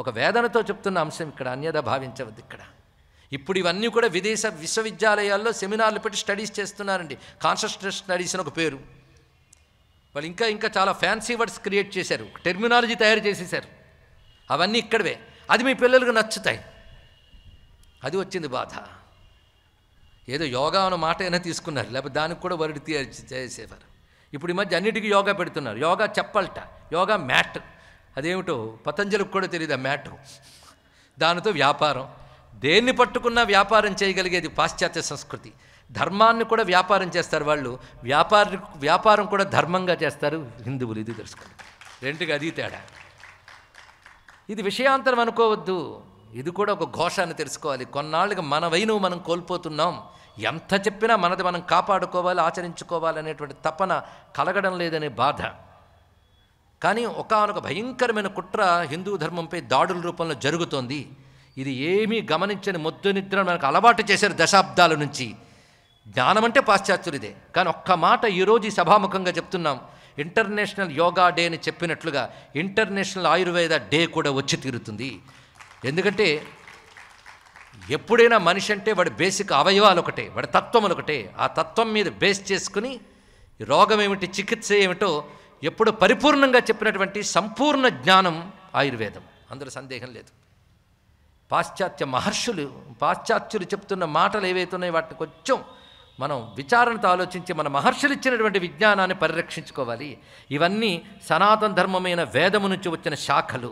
ఒక వేదనతో చెప్తున్న అంశం ఇక్కడ అన్యదా భావించవద్దు ఇక్కడ ఇప్పుడు ఇవన్నీ కూడా విదేశ విశ్వవిద్యాలయాల్లో సెమినార్లు పెట్టి స్టడీస్ చేస్తున్నారండి కాన్షస్ట్రస్ స్టడీస్ అని ఒక పేరు వాళ్ళు ఇంకా ఇంకా చాలా ఫ్యాన్సీ వర్డ్స్ క్రియేట్ చేశారు టెర్మినాలజీ తయారు చేసేసారు అవన్నీ ఇక్కడవే అది మీ పిల్లలకు నచ్చుతాయి అది వచ్చింది బాధ ఏదో యోగా అన్న మాట అయినా తీసుకున్నారు లేకపోతే దానికి కూడా వరుడి చేసేవారు ఇప్పుడు ఈ మధ్య అన్నిటికీ యోగా పెడుతున్నారు యోగా చెప్పాలట యోగా మ్యాట్ అదేమిటో పతంజలికి కూడా తెలియదు ఆ మ్యాట్ దానితో వ్యాపారం దేన్ని పట్టుకున్నా వ్యాపారం చేయగలిగేది పాశ్చాత్య సంస్కృతి ధర్మాన్ని కూడా వ్యాపారం చేస్తారు వాళ్ళు వ్యాపార వ్యాపారం కూడా ధర్మంగా చేస్తారు హిందువులు ఇది తెలుసుకోండి రెండుగా అది తేడా ఇది విషయాంతరం అనుకోవద్దు ఇది కూడా ఒక ఘోషాన్ని తెలుసుకోవాలి కొన్నాళ్ళకి మనవైనవు మనం కోల్పోతున్నాం ఎంత చెప్పినా మనది మనం కాపాడుకోవాలి ఆచరించుకోవాలి అనేటువంటి తపన కలగడం లేదనే బాధ కానీ ఒకనొక భయంకరమైన కుట్ర హిందూ ధర్మంపై దాడుల రూపంలో జరుగుతోంది ఇది ఏమీ గమనించని మొద్దు నిద్ర మనకు అలవాటు చేశారు దశాబ్దాల నుంచి జ్ఞానం అంటే పాశ్చాత్యుడిదే కానీ ఒక్క మాట ఈరోజు సభాముఖంగా చెప్తున్నాం ఇంటర్నేషనల్ యోగా డే అని చెప్పినట్లుగా ఇంటర్నేషనల్ ఆయుర్వేద డే కూడా వచ్చి తీరుతుంది ఎందుకంటే ఎప్పుడైనా మనిషి అంటే వాడి బేసిక్ అవయవాలు ఒకటే వాడి తత్వములు ఒకటే ఆ తత్వం మీద బేస్ చేసుకుని రోగం ఏమిటి చికిత్స ఏమిటో ఎప్పుడు పరిపూర్ణంగా చెప్పినటువంటి సంపూర్ణ జ్ఞానం ఆయుర్వేదం అందులో సందేహం లేదు పాశ్చాత్య మహర్షులు పాశ్చాత్యులు చెప్తున్న మాటలు ఏవైతున్నాయి వాటిని కొంచెం మనం విచారణతో ఆలోచించి మన మహర్షులు ఇచ్చినటువంటి విజ్ఞానాన్ని పరిరక్షించుకోవాలి ఇవన్నీ సనాతన ధర్మమైన వేదము నుంచి వచ్చిన శాఖలు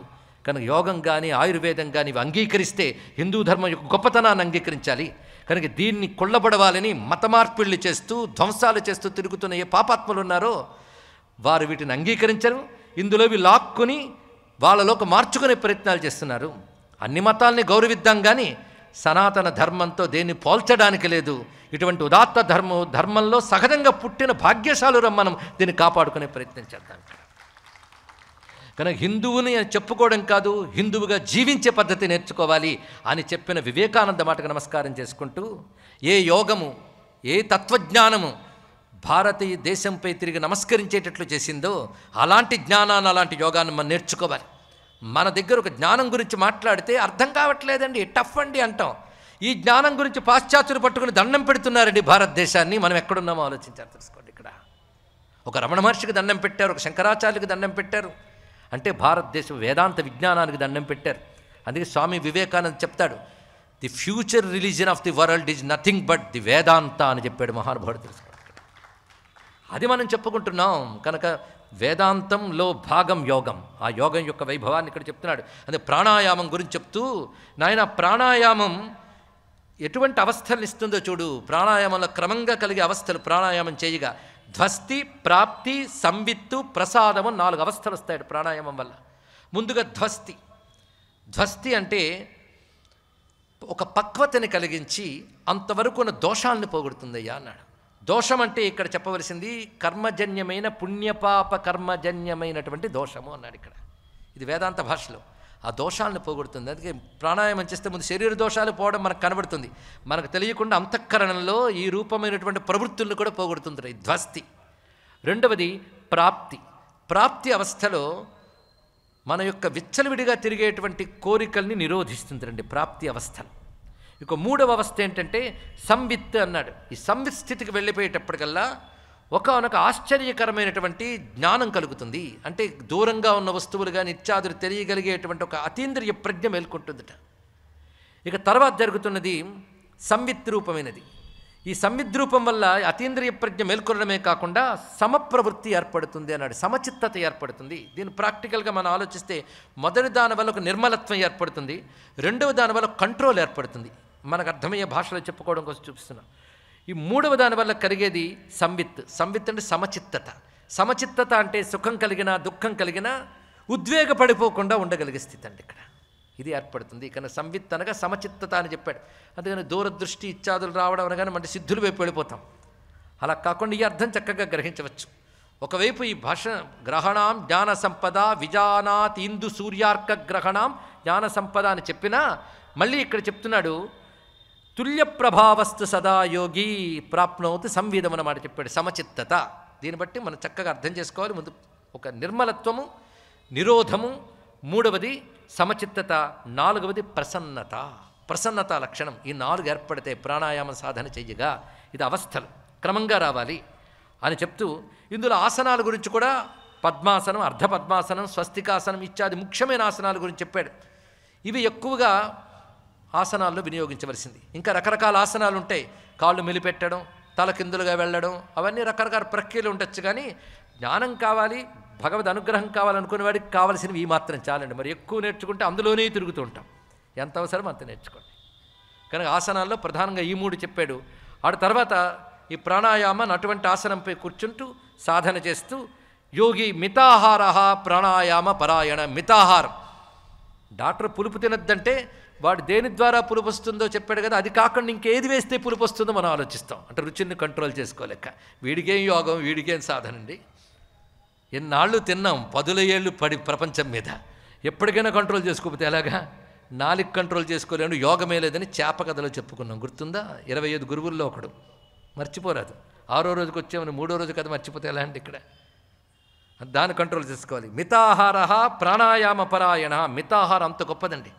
కనుక యోగం కానీ ఆయుర్వేదం కానీ ఇవి అంగీకరిస్తే హిందూ ధర్మం యొక్క గొప్పతనాన్ని అంగీకరించాలి కనుక దీన్ని మత మతమార్పిళ్ళు చేస్తూ ధ్వంసాలు చేస్తూ తిరుగుతున్న ఏ పాపాత్మలు ఉన్నారో వారు వీటిని అంగీకరించరు ఇందులో ఇవి లాక్కుని వాళ్ళలోకి మార్చుకునే ప్రయత్నాలు చేస్తున్నారు అన్ని మతాల్ని గౌరవిద్దాం కానీ సనాతన ధర్మంతో దేన్ని పోల్చడానికి లేదు ఇటువంటి ఉదాత్త ధర్మం ధర్మంలో సహజంగా పుట్టిన భాగ్యశాలురం మనం దీన్ని కాపాడుకునే ప్రయత్నం చేద్దాం కనుక హిందువుని చెప్పుకోవడం కాదు హిందువుగా జీవించే పద్ధతి నేర్చుకోవాలి అని చెప్పిన వివేకానంద మాటకు నమస్కారం చేసుకుంటూ ఏ యోగము ఏ తత్వజ్ఞానము భారతీయ దేశంపై తిరిగి నమస్కరించేటట్లు చేసిందో అలాంటి జ్ఞానాన్ని అలాంటి యోగాన్ని మనం నేర్చుకోవాలి మన దగ్గర ఒక జ్ఞానం గురించి మాట్లాడితే అర్థం కావట్లేదండి టఫ్ అండి అంటాం ఈ జ్ఞానం గురించి పాశ్చాత్యులు పట్టుకుని దండం పెడుతున్నారండి భారతదేశాన్ని మనం ఎక్కడున్నామో ఆలోచించారు తెలుసుకోండి ఇక్కడ ఒక రమణ మహర్షికి దండం పెట్టారు ఒక శంకరాచార్యకి దండం పెట్టారు అంటే భారతదేశం వేదాంత విజ్ఞానానికి దండం పెట్టారు అందుకే స్వామి వివేకానంద్ చెప్తాడు the future religion of the world is nothing but the Vedanta అని చెప్పాడు మహానుభావుడు అది మనం చెప్పుకుంటున్నాం కనుక వేదాంతంలో భాగం యోగం ఆ యోగం యొక్క వైభవాన్ని ఇక్కడ చెప్తున్నాడు అదే ప్రాణాయామం గురించి చెప్తూ నాయన ప్రాణాయామం ఎటువంటి అవస్థలు ఇస్తుందో చూడు ప్రాణాయామంలో క్రమంగా కలిగే అవస్థలు ప్రాణాయామం చేయగా ధ్వస్తి ప్రాప్తి సంవిత్తు ప్రసాదము నాలుగు అవస్థలు వస్తాయి ప్రాణాయామం వల్ల ముందుగా ధ్వస్తి ధ్వస్తి అంటే ఒక పక్వతని కలిగించి అంతవరకు ఉన్న దోషాలను పోగొడుతుందయ్యా అన్నాడు దోషం అంటే ఇక్కడ చెప్పవలసింది కర్మజన్యమైన పుణ్యపాప కర్మజన్యమైనటువంటి దోషము అన్నాడు ఇక్కడ ఇది వేదాంత భాషలో ఆ దోషాలను పోగొడుతుంది అందుకే ప్రాణాయామం చేస్తే ముందు శరీర దోషాలు పోవడం మనకు కనబడుతుంది మనకు తెలియకుండా అంతఃకరణలో ఈ రూపమైనటువంటి ప్రవృత్తులను కూడా పోగొడుతుంటారు ఈ ధ్వస్తి రెండవది ప్రాప్తి ప్రాప్తి అవస్థలో మన యొక్క విచ్చలవిడిగా తిరిగేటువంటి కోరికల్ని నిరోధిస్తుందండి ప్రాప్తి అవస్థలు ఇక మూడవ అవస్థ ఏంటంటే సంవిత్ అన్నాడు ఈ సంవిత్ స్థితికి వెళ్ళిపోయేటప్పటికల్లా ఒకనొక ఆశ్చర్యకరమైనటువంటి జ్ఞానం కలుగుతుంది అంటే దూరంగా ఉన్న వస్తువులు కానీ ఇత్యాదులు తెలియగలిగేటువంటి ఒక అతీంద్రియ ప్రజ్ఞ మేల్కొంటుందిట ఇక తర్వాత జరుగుతున్నది రూపమైనది ఈ సంవిద్రూపం వల్ల అతీంద్రియ ప్రజ్ఞ మేల్కొనడమే కాకుండా సమప్రవృత్తి ఏర్పడుతుంది అన్నాడు సమచిత్తత ఏర్పడుతుంది దీన్ని ప్రాక్టికల్గా మనం ఆలోచిస్తే మొదటి దాని వల్ల ఒక నిర్మలత్వం ఏర్పడుతుంది రెండవ దాని వల్ల కంట్రోల్ ఏర్పడుతుంది మనకు అర్థమయ్యే భాషలో చెప్పుకోవడం కోసం చూపిస్తున్నాం ఈ మూడవ దాని వల్ల కలిగేది సంవిత్ సంవిత్ అంటే సమచిత్తత సమచిత్తత అంటే సుఖం కలిగినా దుఃఖం కలిగినా ఉద్వేగపడిపోకుండా ఉండగలిగే స్థితి అండి ఇక్కడ ఇది ఏర్పడుతుంది కానీ సంవిత్ అనగా సమచిత్తత అని చెప్పాడు అందుకని దూరదృష్టి ఇత్యాదులు రావడం అనగానే మంటే సిద్ధులు వైపు వెళ్ళిపోతాం అలా కాకుండా ఈ అర్థం చక్కగా గ్రహించవచ్చు ఒకవైపు ఈ భాష గ్రహణం జ్ఞాన సంపద విజానాత్ ఇందు సూర్యార్క గ్రహణం జ్ఞాన సంపద అని చెప్పినా మళ్ళీ ఇక్కడ చెప్తున్నాడు తుల్య ప్రభావస్తు సదా యోగి ప్రాప్నోతి సంవిధం అన్నమాట చెప్పాడు సమచిత్తత దీన్ని బట్టి మనం చక్కగా అర్థం చేసుకోవాలి ముందు ఒక నిర్మలత్వము నిరోధము మూడవది సమచిత్తత నాలుగవది ప్రసన్నత ప్రసన్నత లక్షణం ఈ నాలుగు ఏర్పడితే ప్రాణాయామ సాధన చెయ్యగా ఇది అవస్థలు క్రమంగా రావాలి అని చెప్తూ ఇందులో ఆసనాల గురించి కూడా పద్మాసనం అర్ధ పద్మాసనం స్వస్తికాసనం ఇత్యాది ముఖ్యమైన ఆసనాల గురించి చెప్పాడు ఇవి ఎక్కువగా ఆసనాల్లో వినియోగించవలసింది ఇంకా రకరకాల ఆసనాలు ఉంటాయి కాళ్ళు మెలిపెట్టడం తల కిందులుగా వెళ్ళడం అవన్నీ రకరకాల ప్రక్రియలు ఉండొచ్చు కానీ జ్ఞానం కావాలి భగవద్ అనుగ్రహం కావాలనుకునే వాడికి కావాల్సినవి ఈ మాత్రం చాలండి మరి ఎక్కువ నేర్చుకుంటే అందులోనే తిరుగుతూ ఉంటాం ఎంత అవసరం అంత నేర్చుకోండి కనుక ఆసనాల్లో ప్రధానంగా ఈ మూడు చెప్పాడు ఆ తర్వాత ఈ ప్రాణాయామం అటువంటి ఆసనంపై కూర్చుంటూ సాధన చేస్తూ యోగి మితాహార ప్రాణాయామ పరాయణ మితాహారం డాక్టర్ పులుపు తినద్దంటే వాడు దేని ద్వారా పులుపు వస్తుందో చెప్పాడు కదా అది కాకుండా ఇంకేది వేస్తే పులుపు వస్తుందో మనం ఆలోచిస్తాం అంటే రుచిని కంట్రోల్ చేసుకోలేక వీడికేం యోగం వీడికేం సాధన అండి ఎన్నాళ్ళు తిన్నాం పదుల ఏళ్ళు పడి ప్రపంచం మీద ఎప్పటికైనా కంట్రోల్ చేసుకోకపోతే ఎలాగా నాలుగు కంట్రోల్ చేసుకోలేను యోగమే లేదని చేప కథలో చెప్పుకున్నాం గుర్తుందా ఇరవై ఐదు గురువుల్లో ఒకడు మర్చిపోరాదు ఆరో రోజుకి వచ్చామని మూడో రోజు కథ మర్చిపోతే ఎలా అండి ఇక్కడ దాన్ని కంట్రోల్ చేసుకోవాలి మితాహార ప్రాణాయామ పరాయణ మితాహారం అంత గొప్పదండి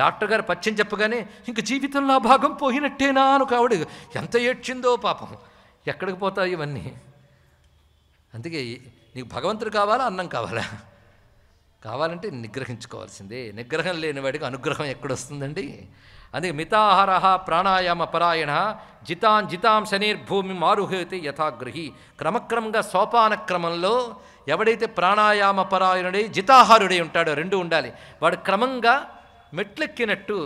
డాక్టర్ గారు పచ్చని చెప్పగానే ఇంక జీవితంలో ఆ భాగం పోయినట్టేనా అని కావిడ ఎంత ఏడ్చిందో పాపం ఎక్కడికి పోతాయి ఇవన్నీ అందుకే నీకు భగవంతుడు కావాలా అన్నం కావాలా కావాలంటే నిగ్రహించుకోవాల్సిందే నిగ్రహం లేని వాడికి అనుగ్రహం ఎక్కడొస్తుందండి అందుకే మితాహార ప్రాణాయామ పరాయణ జితాం జితాం శనిర్భూమి మారుహేతి యథాగ్రహి క్రమక్రమంగా సోపాన క్రమంలో ఎవడైతే ప్రాణాయామ పరాయణుడై జితాహారుడై ఉంటాడో రెండు ఉండాలి వాడు క్రమంగా మెట్లెక్కినట్టు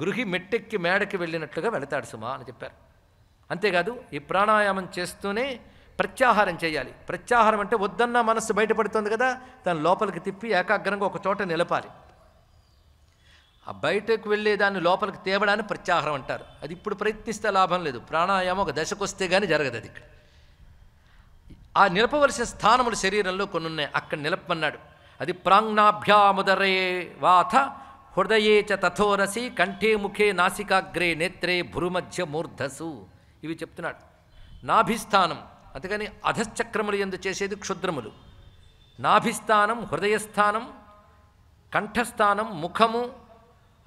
గృహి మెట్టెక్కి మేడకి వెళ్ళినట్లుగా వెళతాడు సుమా అని చెప్పారు అంతేకాదు ఈ ప్రాణాయామం చేస్తూనే ప్రత్యాహారం చేయాలి ప్రత్యాహారం అంటే వద్దన్న మనస్సు బయటపడుతుంది కదా దాని లోపలికి తిప్పి ఏకాగ్రంగా ఒక చోట నిలపాలి ఆ బయటకు వెళ్ళే దాన్ని లోపలికి తేవడాన్ని ప్రత్యాహారం అంటారు అది ఇప్పుడు ప్రయత్నిస్తే లాభం లేదు ప్రాణాయామం ఒక దశకు వస్తే కానీ జరగదు అది ఇక్కడ ఆ నిలపవలసిన స్థానములు శరీరంలో కొన్ని ఉన్నాయి అక్కడ నిలపమన్నాడు అది ప్రాంగ్నాభ్యాముదరే వాథ హృదయే చ తథోరసి కంఠే ముఖే నాసికాగ్రే నేత్రే భురుమధ్య మూర్ధసు ఇవి చెప్తున్నాడు నాభిస్థానం అందుకని అధశ్చక్రములు ఎందు చేసేది క్షుద్రములు నాభిస్థానం హృదయస్థానం కంఠస్థానం ముఖము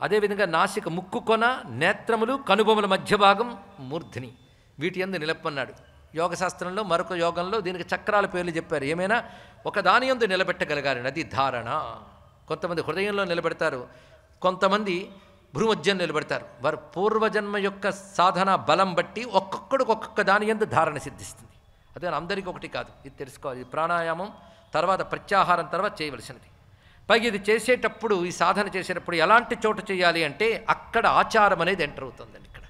అదేవిధంగా నాసిక ముక్కు కొన నేత్రములు కనుబొమల మధ్య భాగం మూర్ధిని వీటి ఎందు నిలపన్నాడు యోగశాస్త్రంలో మరొక యోగంలో దీనికి చక్రాల పేర్లు చెప్పారు ఏమైనా ఒకదాని ఎందు నిలబెట్టగలగాలి నది ధారణ కొంతమంది హృదయంలో నిలబెడతారు కొంతమంది భూమధ్యం నిలబెడతారు వారు పూర్వజన్మ యొక్క సాధన బలం బట్టి ఒక్కొక్కడికి ఒక్కొక్క దాని ఎందు ధారణ సిద్ధిస్తుంది అదే అందరికీ ఒకటి కాదు ఇది తెలుసుకోవాలి ఇది ప్రాణాయామం తర్వాత ప్రత్యాహారం తర్వాత చేయవలసినది పైగా ఇది చేసేటప్పుడు ఈ సాధన చేసేటప్పుడు ఎలాంటి చోట చేయాలి అంటే అక్కడ ఆచారం అనేది ఎంటర్ అవుతుందండి ఇక్కడ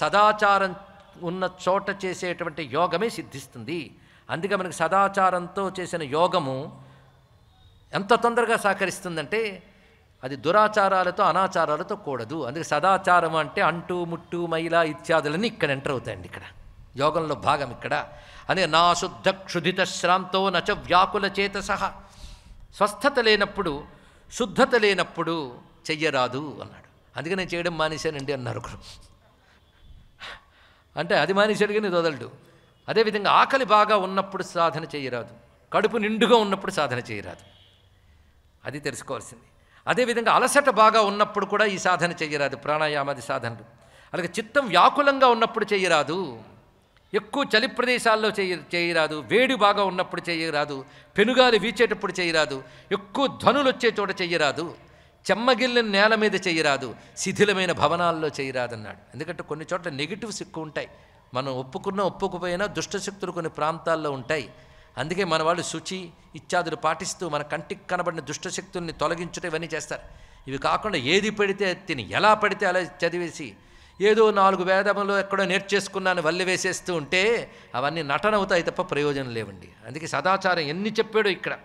సదాచారం ఉన్న చోట చేసేటువంటి యోగమే సిద్ధిస్తుంది అందుకే మనకి సదాచారంతో చేసిన యోగము ఎంత తొందరగా సహకరిస్తుందంటే అది దురాచారాలతో అనాచారాలతో కూడదు అందుకే సదాచారం అంటే అంటు ముట్టు మైల ఇత్యాదులన్నీ ఇక్కడ ఎంటర్ అవుతాయండి ఇక్కడ యోగంలో భాగం ఇక్కడ అదే నా శుద్ధ క్షుధిత శ్రాంతో నచ వ్యాకుల చేత సహా స్వస్థత లేనప్పుడు శుద్ధత లేనప్పుడు చెయ్యరాదు అన్నాడు అందుకే నేను చేయడం మానేశానండి అన్నారు ఒకరు అంటే అది మానేశాడు కానీ వదలడు అదేవిధంగా ఆకలి బాగా ఉన్నప్పుడు సాధన చేయరాదు కడుపు నిండుగా ఉన్నప్పుడు సాధన చేయరాదు అది తెలుసుకోవాల్సింది అదేవిధంగా అలసట బాగా ఉన్నప్పుడు కూడా ఈ సాధన చేయరాదు ప్రాణాయామాది సాధనలు అలాగే చిత్తం వ్యాకులంగా ఉన్నప్పుడు చేయరాదు ఎక్కువ చలి ప్రదేశాల్లో చేయ చేయరాదు వేడి బాగా ఉన్నప్పుడు చేయరాదు పెనుగాలి వీచేటప్పుడు చేయరాదు ఎక్కువ ధ్వనులు వచ్చే చోట చేయరాదు చెమ్మగిల్లిన నేల మీద చేయరాదు శిథిలమైన భవనాల్లో చేయరాదు అన్నాడు ఎందుకంటే కొన్ని చోట్ల నెగిటివ్స్ ఎక్కువ ఉంటాయి మనం ఒప్పుకున్నా ఒప్పుకుపోయినా దుష్టశక్తులు కొన్ని ప్రాంతాల్లో ఉంటాయి అందుకే మన వాళ్ళు శుచి ఇత్యాదులు పాటిస్తూ మన కంటికి కనబడిన దుష్టశక్తుల్ని తొలగించుట ఇవన్నీ చేస్తారు ఇవి కాకుండా ఏది పడితే తిని ఎలా పడితే అలా చదివేసి ఏదో నాలుగు వేదములు ఎక్కడో నేర్చేసుకున్నాను వల్లి వేసేస్తూ ఉంటే అవన్నీ నటన అవుతాయి తప్ప ప్రయోజనం లేవండి అందుకే సదాచారం ఎన్ని చెప్పాడో ఇక్కడ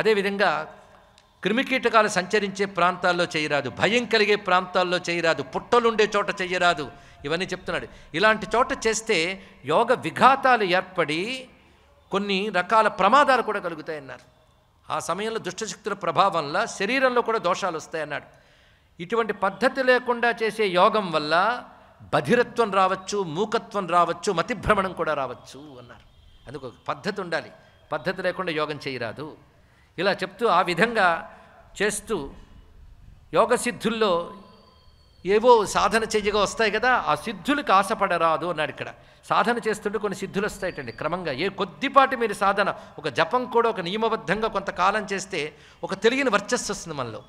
అదేవిధంగా క్రిమికీటకాలు సంచరించే ప్రాంతాల్లో చేయరాదు భయం కలిగే ప్రాంతాల్లో చేయరాదు పుట్టలుండే చోట చేయరాదు ఇవన్నీ చెప్తున్నాడు ఇలాంటి చోట చేస్తే యోగ విఘాతాలు ఏర్పడి కొన్ని రకాల ప్రమాదాలు కూడా కలుగుతాయన్నారు ఆ సమయంలో దుష్టశక్తుల ప్రభావంలో శరీరంలో కూడా దోషాలు వస్తాయన్నాడు ఇటువంటి పద్ధతి లేకుండా చేసే యోగం వల్ల బధిరత్వం రావచ్చు మూకత్వం రావచ్చు మతిభ్రమణం కూడా రావచ్చు అన్నారు అందుకు పద్ధతి ఉండాలి పద్ధతి లేకుండా యోగం చేయరాదు ఇలా చెప్తూ ఆ విధంగా చేస్తూ యోగసిద్ధుల్లో ఏవో సాధన చెయ్యగా వస్తాయి కదా ఆ సిద్ధులకు ఆశపడరాదు అన్నాడు ఇక్కడ సాధన చేస్తుంటే కొన్ని సిద్ధులు వస్తాయటండి క్రమంగా ఏ కొద్దిపాటి మీరు సాధన ఒక జపం కూడా ఒక నియమబద్ధంగా కొంతకాలం చేస్తే ఒక తెలియని వర్చస్సు వస్తుంది మనలో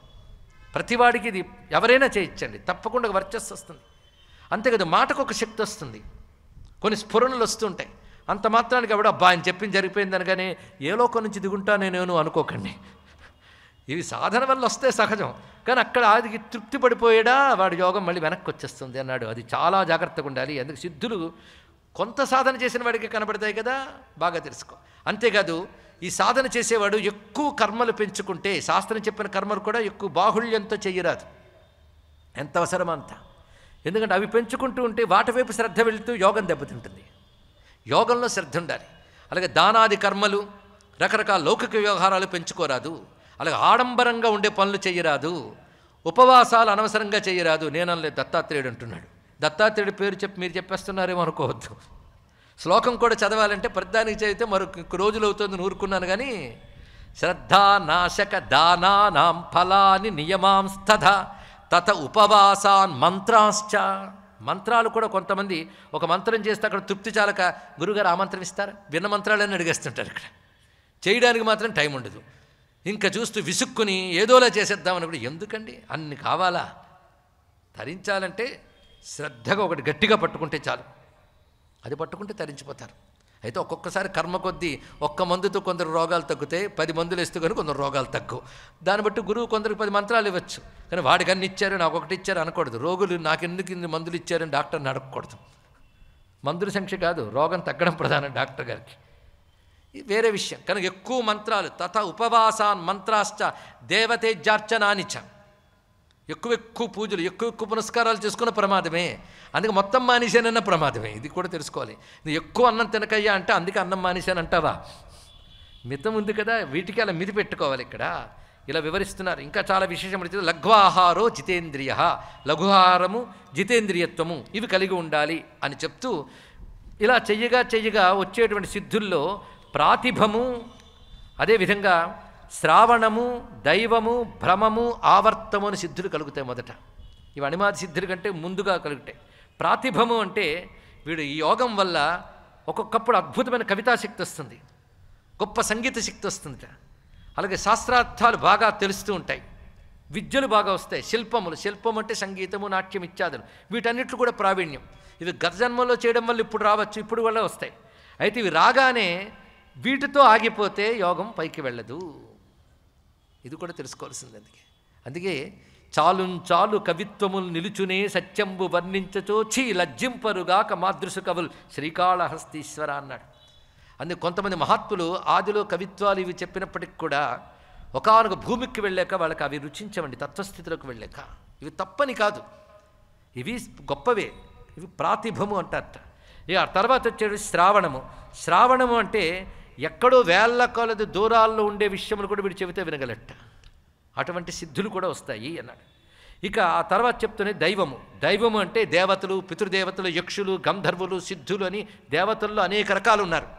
ప్రతివాడికి ఇది ఎవరైనా చేయించండి తప్పకుండా వర్చస్సు వస్తుంది అంతే కదా మాటకు ఒక శక్తి వస్తుంది కొన్ని స్ఫురణలు వస్తుంటాయి అంత మాత్రానికి ఎవడో అబ్బా అని చెప్పింది జరిగిపోయింది అనగానే ఏ లోకం నుంచి దిగుంటా నేనేను అనుకోకండి ఇవి సాధన వల్ల వస్తే సహజం కానీ అక్కడ ఆదికి తృప్తి పడిపోయాడా వాడి యోగం మళ్ళీ వెనక్కి వచ్చేస్తుంది అన్నాడు అది చాలా జాగ్రత్తగా ఉండాలి అందుకు సిద్ధులు కొంత సాధన చేసిన వాడికి కనబడతాయి కదా బాగా తెలుసుకో అంతేకాదు ఈ సాధన చేసేవాడు ఎక్కువ కర్మలు పెంచుకుంటే శాస్త్రం చెప్పిన కర్మలు కూడా ఎక్కువ బాహుళ్యంతో చేయరాదు ఎంత అవసరమో అంత ఎందుకంటే అవి పెంచుకుంటూ ఉంటే వాటి వైపు శ్రద్ధ వెళుతూ యోగం దెబ్బతింటుంది యోగంలో శ్రద్ధ ఉండాలి అలాగే దానాది కర్మలు రకరకాల లౌకిక వ్యవహారాలు పెంచుకోరాదు అలాగే ఆడంబరంగా ఉండే పనులు చేయరాదు ఉపవాసాలు అనవసరంగా చేయరాదు నేనలే దత్తాత్రేయుడు అంటున్నాడు దత్తాత్రేయుడు పేరు చెప్పి మీరు చెప్పేస్తున్నారేమో అనుకోవద్దు శ్లోకం కూడా చదవాలంటే ప్రతిదానికి చదివితే మరొక రోజులు అవుతుంది నూరుకున్నాను కానీ శ్రద్ధానాశక దానానాం ఫలాని నియమాంస్తథ తత ఉపవాసాన్ మంత్రాంశ్చ మంత్రాలు కూడా కొంతమంది ఒక మంత్రం చేస్తే అక్కడ తృప్తి చాలక గురుగారు ఆ మంత్రం ఇస్తారు భిన్న మంత్రాలని అడిగేస్తుంటారు ఇక్కడ చేయడానికి మాత్రం టైం ఉండదు ఇంకా చూస్తూ విసుక్కుని ఏదోలా చేసేద్దామని కూడా ఎందుకండి అన్ని కావాలా తరించాలంటే శ్రద్ధగా ఒకటి గట్టిగా పట్టుకుంటే చాలు అది పట్టుకుంటే తరించిపోతారు అయితే ఒక్కొక్కసారి కర్మ కొద్దీ ఒక్క మందుతో కొందరు రోగాలు తగ్గుతాయి పది మందులు ఇస్తే కానీ కొందరు రోగాలు తగ్గు దాన్ని బట్టి గురువు కొందరికి పది మంత్రాలు ఇవ్వచ్చు కానీ వాడికి అన్ని ఇచ్చారు నాకు ఒకటి ఇచ్చారు అనకూడదు రోగులు నాకెందుకు ఇన్ని మందులు ఇచ్చారని డాక్టర్ని అడగకూడదు మందుల సంఖ్య కాదు రోగం తగ్గడం ప్రధానం డాక్టర్ గారికి వేరే విషయం కనుక ఎక్కువ మంత్రాలు తథ ఉపవాసాన్ మంత్రాశ్చ దేవతేజార్చనానిచ ఎక్కువ ఎక్కువ పూజలు ఎక్కువ ఎక్కువ పునస్కారాలు చేసుకున్న ప్రమాదమే అందుకే మొత్తం మానేశానన్న ప్రమాదమే ఇది కూడా తెలుసుకోవాలి నువ్వు ఎక్కువ అన్నం తినకయ్యా అంటే అందుకే అన్నం మానేశాను అంటావా మితం ఉంది కదా వీటికి అలా మిది పెట్టుకోవాలి ఇక్కడ ఇలా వివరిస్తున్నారు ఇంకా చాలా విశేషమైన లఘ్వాహారో జితేంద్రియ లఘుహారము జితేంద్రియత్వము ఇవి కలిగి ఉండాలి అని చెప్తూ ఇలా చెయ్యగా చెయ్యగా వచ్చేటువంటి సిద్ధుల్లో ప్రాతిభము అదేవిధంగా శ్రావణము దైవము భ్రమము ఆవర్తము అని సిద్ధులు కలుగుతాయి మొదట ఇవి అణిమాది సిద్ధుల కంటే ముందుగా కలుగుతాయి ప్రాతిభము అంటే వీడు ఈ యోగం వల్ల ఒక్కొక్కప్పుడు అద్భుతమైన కవితాశక్తి వస్తుంది గొప్ప సంగీత శక్తి వస్తుంది అలాగే శాస్త్రార్థాలు బాగా తెలుస్తూ ఉంటాయి విద్యలు బాగా వస్తాయి శిల్పములు శిల్పం అంటే సంగీతము నాట్యం ఇత్యాదులు వీటన్నిట్లు కూడా ప్రావీణ్యం ఇది గత జన్మంలో చేయడం వల్ల ఇప్పుడు రావచ్చు ఇప్పుడు వల్ల వస్తాయి అయితే ఇవి రాగానే వీటితో ఆగిపోతే యోగం పైకి వెళ్ళదు ఇది కూడా తెలుసుకోవాల్సింది అందుకే అందుకే చాలు చాలు కవిత్వములు నిలుచునే సత్యంబు వర్ణించచో చీ లజ్జింపరుగాక మాదృశు కవులు శ్రీకాళహస్తీశ్వర అన్నాడు అందుకు కొంతమంది మహాత్ములు ఆదిలో కవిత్వాలు ఇవి చెప్పినప్పటికి కూడా ఒకనొక భూమికి వెళ్ళాక వాళ్ళకి అవి రుచించవండి తత్వస్థితిలోకి వెళ్ళాక ఇవి తప్పని కాదు ఇవి గొప్పవే ఇవి ప్రాతిభము అంటారట ఇక తర్వాత వచ్చాడు శ్రావణము శ్రావణము అంటే ఎక్కడో వేళ్ల కొలది దూరాల్లో ఉండే విషయములు కూడా వీడు చెబితే వినగలట అటువంటి సిద్ధులు కూడా వస్తాయి అన్నాడు ఇక ఆ తర్వాత చెప్తూనే దైవము దైవము అంటే దేవతలు పితృదేవతలు యక్షులు గంధర్వులు సిద్ధులు అని దేవతల్లో అనేక రకాలు ఉన్నారు